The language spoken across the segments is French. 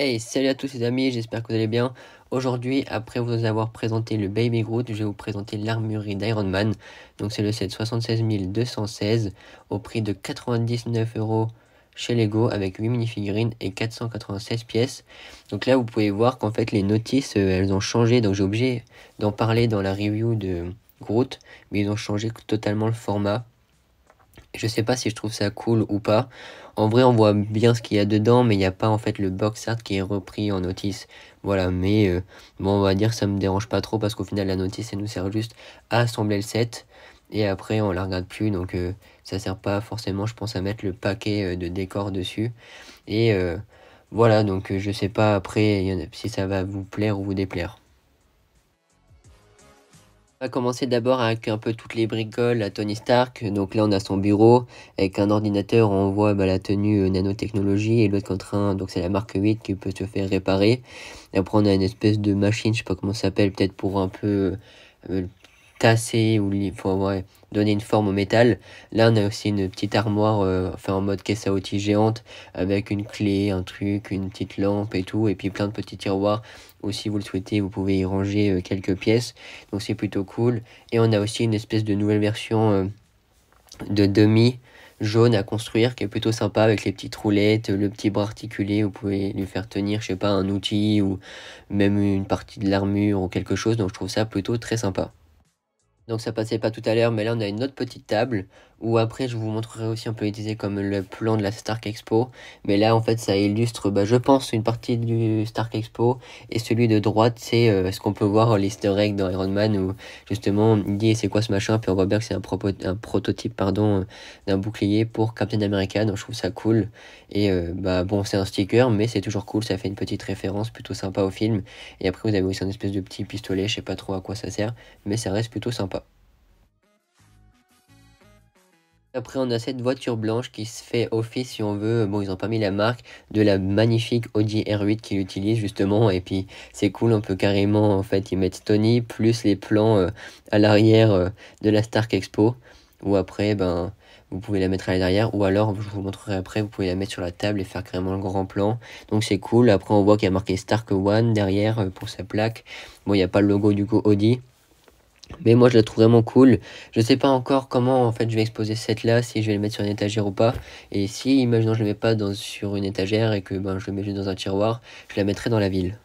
Hey, salut à tous les amis, j'espère que vous allez bien. Aujourd'hui, après vous avoir présenté le Baby Groot, je vais vous présenter l'armurerie d'Iron Man. Donc c'est le set 76216 au prix de 99 euros chez Lego avec 8 minifigurines et 496 pièces. Donc là, vous pouvez voir qu'en fait les notices, euh, elles ont changé. Donc j'ai obligé d'en parler dans la review de Groot, mais ils ont changé totalement le format. Je sais pas si je trouve ça cool ou pas. En vrai, on voit bien ce qu'il y a dedans, mais il n'y a pas en fait le box art qui est repris en notice. Voilà, mais euh, bon, on va dire que ça me dérange pas trop parce qu'au final, la notice, elle nous sert juste à assembler le set et après on la regarde plus donc ça euh, ça sert pas forcément je pense à mettre le paquet euh, de décors dessus et voilà donc je sais pas après si ça va vous plaire ou vous déplaire on va commencer d'abord avec un peu toutes les bricoles à Tony Stark. Donc là, on a son bureau. Avec un ordinateur, on voit bah, la tenue euh, nanotechnologie et l'autre contre un. Donc c'est la marque 8 qui peut se faire réparer. Et après, on a une espèce de machine, je sais pas comment ça s'appelle, peut-être pour un peu euh, tasser ou faut ouais, donner une forme au métal. Là, on a aussi une petite armoire, euh, enfin en mode caisse à outils géante, avec une clé, un truc, une petite lampe et tout, et puis plein de petits tiroirs ou si vous le souhaitez, vous pouvez y ranger euh, quelques pièces. Donc c'est plutôt cool. Et on a aussi une espèce de nouvelle version euh, de demi jaune à construire qui est plutôt sympa avec les petites roulettes, le petit bras articulé, vous pouvez lui faire tenir, je sais pas, un outil ou même une partie de l'armure ou quelque chose. Donc je trouve ça plutôt très sympa. Donc ça passait pas tout à l'heure, mais là on a une autre petite table où après je vous montrerai aussi un peu utilisé comme le plan de la Stark Expo. Mais là en fait ça illustre, bah, je pense, une partie du Stark Expo et celui de droite c'est euh, ce qu'on peut voir en l'easter egg dans Iron Man où justement il dit c'est quoi ce machin puis on voit bien que c'est un, prototype pardon euh, d'un bouclier pour Captain America donc je trouve ça cool et euh, bah bon c'est un sticker mais c'est toujours cool ça fait une petite référence plutôt sympa au film et après vous avez aussi un espèce de petit pistolet je sais pas trop à quoi ça sert mais ça reste plutôt sympa Après, on a cette voiture blanche qui se fait office, si on veut. Bon, ils n'ont pas mis la marque de la magnifique Audi R8 qu'ils utilisent, justement. Et puis, c'est cool, on peut carrément, en fait, y mettre Tony, plus les plans euh, à l'arrière euh, de la Stark Expo. Ou après, ben, vous pouvez la mettre à l'arrière. Ou alors, je vous montrerai après, vous pouvez la mettre sur la table et faire carrément le grand plan. Donc, c'est cool. Après, on voit qu'il y a marqué Stark One derrière euh, pour sa plaque. Bon, il n'y a pas le logo, du coup, Audi. Mais moi, je la trouve vraiment cool. Je sais pas encore comment en fait je vais exposer cette là, si je vais le mettre sur une étagère ou pas. Et si, imaginons, je le mets pas dans, sur une étagère et que ben, je le mets juste dans un tiroir, je la mettrai dans la ville.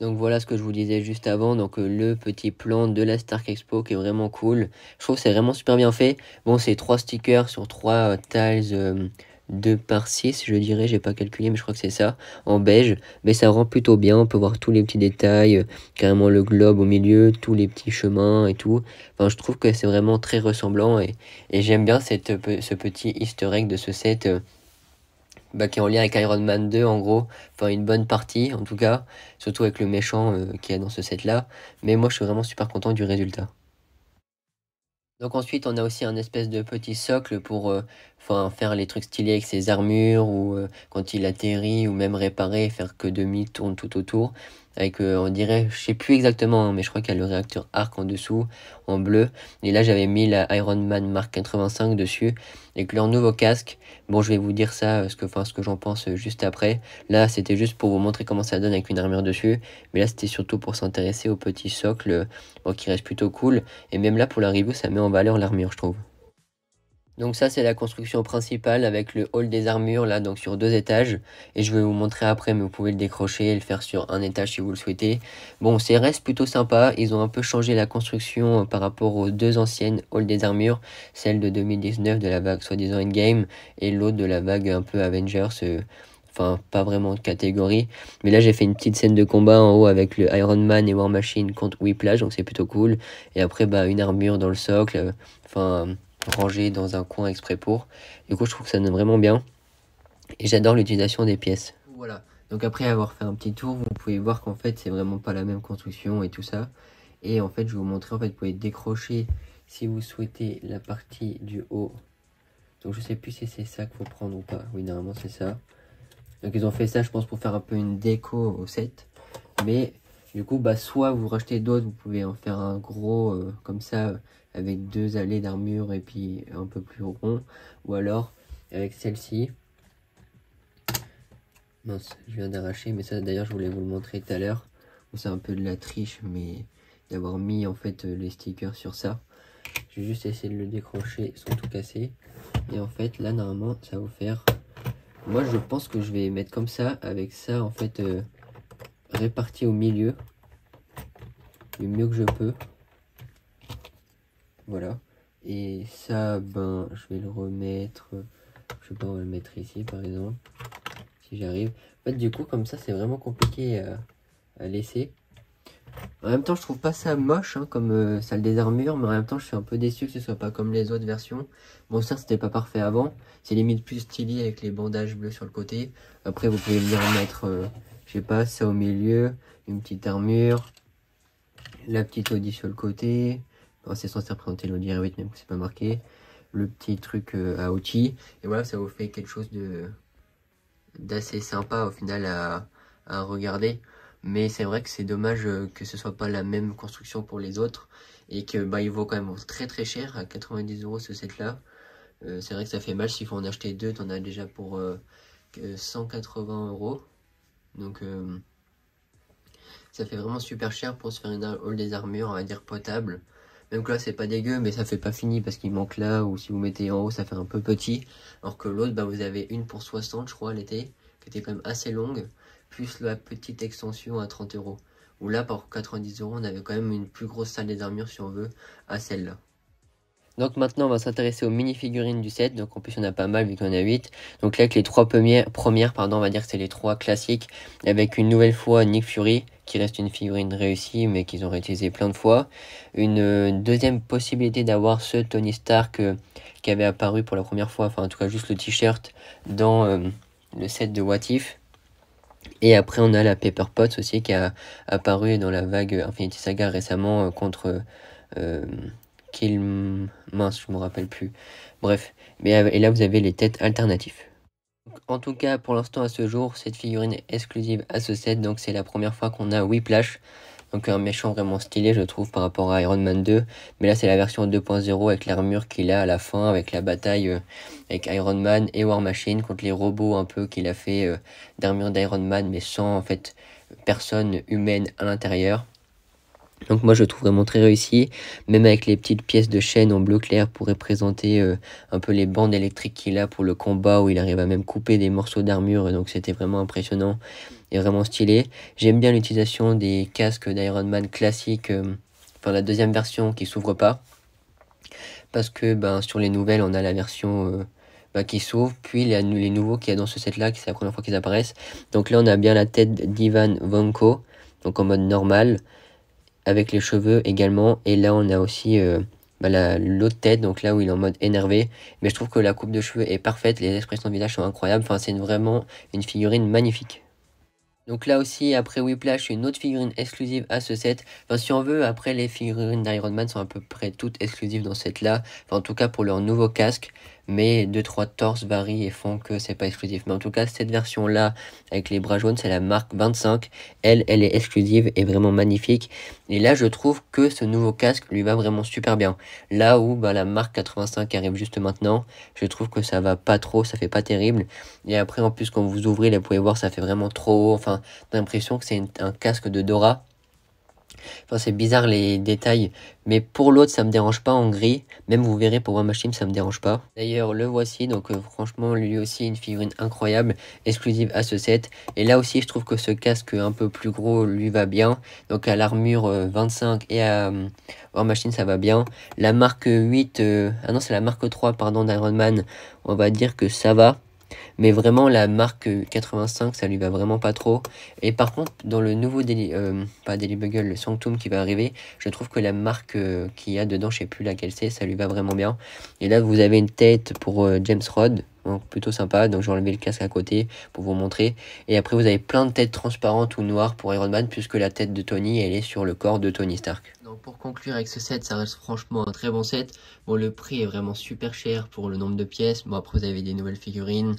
Donc voilà ce que je vous disais juste avant, donc euh, le petit plan de la Stark Expo qui est vraiment cool. Je trouve c'est vraiment super bien fait. Bon, c'est trois stickers sur trois euh, tiles. Euh, 2 par 6, je dirais, j'ai pas calculé, mais je crois que c'est ça, en beige. Mais ça rend plutôt bien, on peut voir tous les petits détails, euh, carrément le globe au milieu, tous les petits chemins et tout. Enfin, je trouve que c'est vraiment très ressemblant et, j'aime bien cette, ce petit easter egg de ce set euh, bah, qui est en lien avec Iron Man 2 en gros, enfin une bonne partie en tout cas, surtout avec le méchant euh, qui est dans ce set là, mais moi je suis vraiment super content du résultat. Donc ensuite, on a aussi un espèce de petit socle pour euh, faire les trucs stylés avec ses armures ou euh, quand il atterrit ou même réparer, faire que demi tourne tout autour avec euh, on dirait je sais plus exactement hein, mais je crois qu'il y a le réacteur arc en dessous en bleu et là j'avais mis la Iron Man Mark 85 dessus et que leur nouveau casque bon je vais vous dire ça euh, ce que ce que j'en pense euh, juste après là c'était juste pour vous montrer comment ça donne avec une armure dessus mais là c'était surtout pour s'intéresser au petit socle qui reste plutôt cool et même là pour la review ça met en valeur l'armure je trouve donc ça c'est la construction principale avec le hall des armures là donc sur deux étages et je vais vous montrer après mais vous pouvez le décrocher et le faire sur un étage si vous le souhaitez. Bon c'est reste plutôt sympa, ils ont un peu changé la construction euh, par rapport aux deux anciennes halls des armures, celle de 2019 de la vague soi-disant Endgame et l'autre de la vague un peu Avengers euh, enfin pas vraiment de catégorie. Mais là j'ai fait une petite scène de combat en haut avec le Iron Man et War Machine contre Whiplash, donc c'est plutôt cool. Et après bah une armure dans le socle, euh, enfin rangé dans un coin exprès pour. Du coup, je trouve que ça donne vraiment bien. Et j'adore l'utilisation des pièces. Voilà. Donc après avoir fait un petit tour, vous pouvez voir qu'en fait, c'est vraiment pas la même construction et tout ça. Et en fait, je vais vous montrer, en fait, vous pouvez décrocher, si vous souhaitez, la partie du haut. Donc je sais plus si c'est ça qu'il faut prendre ou pas. Oui, normalement, c'est ça. Donc ils ont fait ça, je pense, pour faire un peu une déco au set. Mais du coup, bah, soit vous rachetez d'autres, vous pouvez en faire un gros euh, comme ça, euh, avec deux allées d'armure et puis un peu plus rond. Ou alors avec celle-ci. Mince, je viens d'arracher, mais ça d'ailleurs je voulais vous le montrer tout à l'heure. C'est un peu de la triche, mais d'avoir mis en fait euh, les stickers sur ça. Je vais juste essayer de le décrocher sans tout casser. Et en fait, là normalement, ça va vous faire... Moi je pense que je vais mettre comme ça, avec ça en fait réparti au milieu du mieux que je peux. Voilà. Et ça, ben, je vais le remettre, je sais pas, le mettre ici par exemple, si j'arrive. En fait, du coup, comme ça, c'est vraiment compliqué euh, à, laisser. En même temps, je trouve pas ça moche, hein, comme euh, salle des armures, mais en même temps, je suis un peu déçu que ce soit pas comme les autres versions. Bon, ça, c'était pas parfait avant. C'est limite plus stylé avec les bandages bleus sur le côté. Après, vous pouvez venir mettre... Euh, je sais pas, ça au milieu, une petite armure, la petite Audi sur le côté, c'est censé représenter l'Audi R8 même que c'est pas marqué, le petit truc euh, à outils, et voilà, ça vous fait quelque chose de d'assez sympa au final à, regarder. Mais c'est vrai que c'est dommage euh, que ce soit pas la même construction pour les autres et que bah il vaut quand même très très cher à 90 euros ce set là. Euh, c'est vrai que ça fait mal si faut en acheter deux, t'en as déjà pour 180 euros. Donc euh, ça fait vraiment super cher pour se faire une hall des armures, on va dire potable. Même que là c'est pas dégueu mais ça fait pas fini parce qu'il manque là ou si vous mettez en haut ça fait un peu petit. Alors que l'autre bah, vous avez une pour 60 je crois l'été qui était quand même assez longue plus la petite extension à 30 euros. Ou là pour 90 euros on avait quand même une plus grosse salle des armures si on veut à celle-là. Donc maintenant, on va s'intéresser aux mini-figurines du set. Donc en plus, on a pas mal vu qu'on en a 8. Donc là, avec les trois premières, premières pardon, on va dire que c'est les trois classiques. Avec une nouvelle fois Nick Fury, qui reste une figurine réussie, mais qu'ils ont réutilisé plein de fois. Une euh, deuxième possibilité d'avoir ce Tony Stark euh, qui avait apparu pour la première fois, enfin en tout cas juste le t-shirt, dans euh, le set de What If. Et après, on a la Pepper Potts aussi qui a apparu dans la vague Infinity Saga récemment contre... Mince, je me rappelle plus. Bref, mais et là vous avez les têtes alternatives. En tout cas, pour l'instant à ce jour, cette figurine est exclusive à ce set, donc c'est la première fois qu'on a Whiplash. Donc un méchant vraiment stylé, je trouve, par rapport à Iron Man 2. Mais là, c'est la version 2.0 avec l'armure qu'il a à la fin, avec la bataille euh, avec Iron Man et War Machine contre les robots un peu qu'il a fait euh, d'armure d'Iron Man, mais sans en fait personne humaine à l'intérieur. Donc moi je le trouve vraiment très réussi, même avec les petites pièces de chaîne en bleu clair pour représenter euh, un peu les bandes électriques qu'il a pour le combat où il arrive à même couper des morceaux d'armure, donc c'était vraiment impressionnant et vraiment stylé. J'aime bien l'utilisation des casques d'Iron Man classiques, euh, enfin la deuxième version qui s'ouvre pas, parce que ben, sur les nouvelles on a la version... Euh, ben, qui s'ouvre, puis les, les nouveaux qu'il y a dans ce set-là, c'est la première fois qu'ils apparaissent. Donc là, on a bien la tête d'Ivan Vanko, donc en mode normal, avec les cheveux également. Et là, on a aussi euh, bah, l'autre tête, donc là où il est en mode énervé. Mais je trouve que la coupe de cheveux est parfaite, les expressions de visage sont incroyables. Enfin, c'est vraiment une figurine magnifique. Donc là aussi, après Whiplash, une autre figurine exclusive à ce set. Enfin, si on veut, après les figurines d'Iron Man sont à peu près toutes exclusives dans cette là. en tout cas pour leur nouveau casque mais 2-3 torses varient et font que c'est pas exclusif. Mais en tout cas, cette version là, avec les bras jaunes, c'est la marque 25. Elle, elle est exclusive et vraiment magnifique. Et là, je trouve que ce nouveau casque lui va vraiment super bien. Là où bah, la marque 85 arrive juste maintenant, je trouve que ça va pas trop, ça fait pas terrible. Et après, en plus, quand vous ouvrez, vous pouvez voir, ça fait vraiment trop haut. Enfin, l'impression que c'est un casque de Dora Enfin, c'est bizarre les détails, mais pour l'autre, ça me dérange pas en gris. Même vous verrez, pour War Machine ça me dérange pas. D'ailleurs, le voici, donc euh, franchement, lui aussi, une figurine incroyable, exclusive à ce set. Et là aussi, je trouve que ce casque un peu plus gros lui va bien. Donc à l'armure 25 euh, et à War euh, Machine, ça va bien. La marque 8, ah non, c'est la marque 3, pardon, d'Iron Man, on va dire que ça va. Mais vraiment, la marque 85, ça lui va vraiment pas trop. Et par contre, dans le nouveau Daily, euh, pas Bugle, le Sanctum qui va arriver, je trouve que la marque euh, qu'il y a dedans, je sais plus laquelle c'est, ça lui va vraiment bien. Et là, vous avez une tête pour euh, James Rod donc hein, plutôt sympa. Donc j'ai enlevé le casque à côté pour vous montrer. Et après vous avez plein de têtes transparentes ou noires pour Iron Man puisque la tête de Tony elle est sur le corps de Tony Stark. Donc pour conclure avec ce set, ça reste franchement un très bon set. Bon le prix est vraiment super cher pour le nombre de pièces. Bon après vous avez des nouvelles figurines,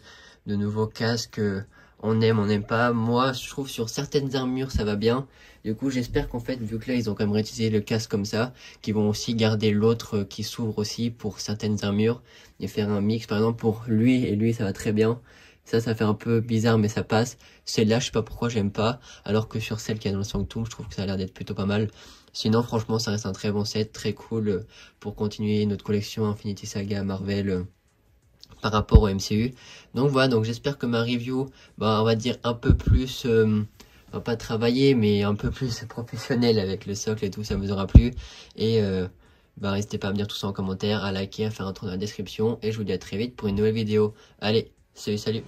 de nouveaux casques. Euh, on aime, on n'aime pas. Moi, je trouve sur certaines armures, ça va bien. Du coup, j'espère qu'en fait, vu que là, ils ont quand même réutilisé le casque comme ça, qu'ils vont aussi garder l'autre euh, qui s'ouvre aussi pour certaines armures et faire un mix. Par exemple, pour lui et lui, ça va très bien. Ça, ça fait un peu bizarre, mais ça passe. Celle-là, je sais pas pourquoi, j'aime pas. Alors que sur celle qui est dans le Sanctum, je trouve que ça a l'air d'être plutôt pas mal. Sinon, franchement, ça reste un très bon set, très cool euh, pour continuer notre collection Infinity Saga Marvel. Euh, par rapport au MCU. Donc voilà, donc j'espère que ma review, bah, on va dire un peu plus, euh, pas travailler, mais un peu plus professionnel avec le socle et tout, ça vous aura plu. Et euh, bah, n'hésitez pas à me dire tout ça en commentaire, à liker, à faire un tour dans la description. Et je vous dis à très vite pour une nouvelle vidéo. Allez, salut, salut